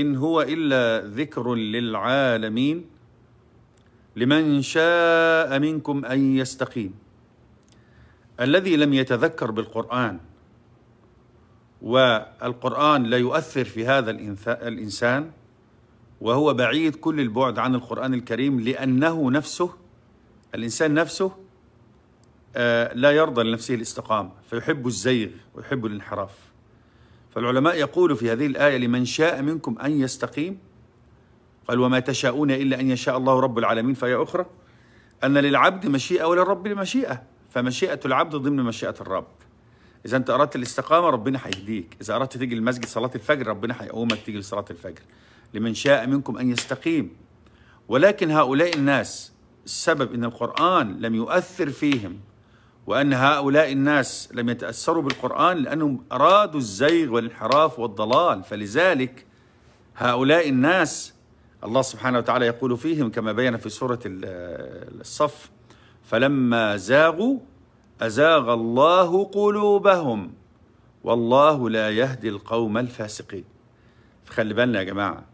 إن هو إلا ذكر للعالمين لمن شاء منكم أن يستقيم الذي لم يتذكر بالقرآن والقرآن لا يؤثر في هذا الإنسان وهو بعيد كل البعد عن القرآن الكريم لأنه نفسه الإنسان نفسه آه، لا يرضى لنفسه الاستقامة فيحب الزيغ ويحب الانحراف فالعلماء يقول في هذه الآية لمن شاء منكم أن يستقيم قال وما تشاءون إلا أن يشاء الله رب العالمين فهي أخرى أن للعبد مشيئة وللرب مشيئة فمشيئة العبد ضمن مشيئة الرب إذا أنت أردت الاستقامة ربنا هيهديك إذا أردت تيجي المسجد صلاة الفجر ربنا هيقومك تيجي لصلاة الفجر لمن شاء منكم أن يستقيم ولكن هؤلاء الناس السبب أن القرآن لم يؤثر فيهم وأن هؤلاء الناس لم يتأثروا بالقرآن لأنهم أرادوا الزيغ والانحراف والضلال فلذلك هؤلاء الناس الله سبحانه وتعالى يقول فيهم كما بين في سورة الصف فلما زاغوا أزاغ الله قلوبهم والله لا يهدي القوم الفاسقين فخلي بالنا يا جماعة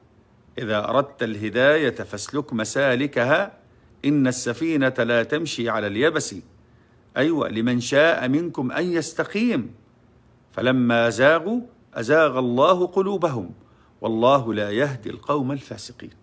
إذا أردت الهداية فاسلك مسالكها إن السفينة لا تمشي على اليبس أيوة لمن شاء منكم أن يستقيم فلما زاغوا أزاغ الله قلوبهم والله لا يهدي القوم الفاسقين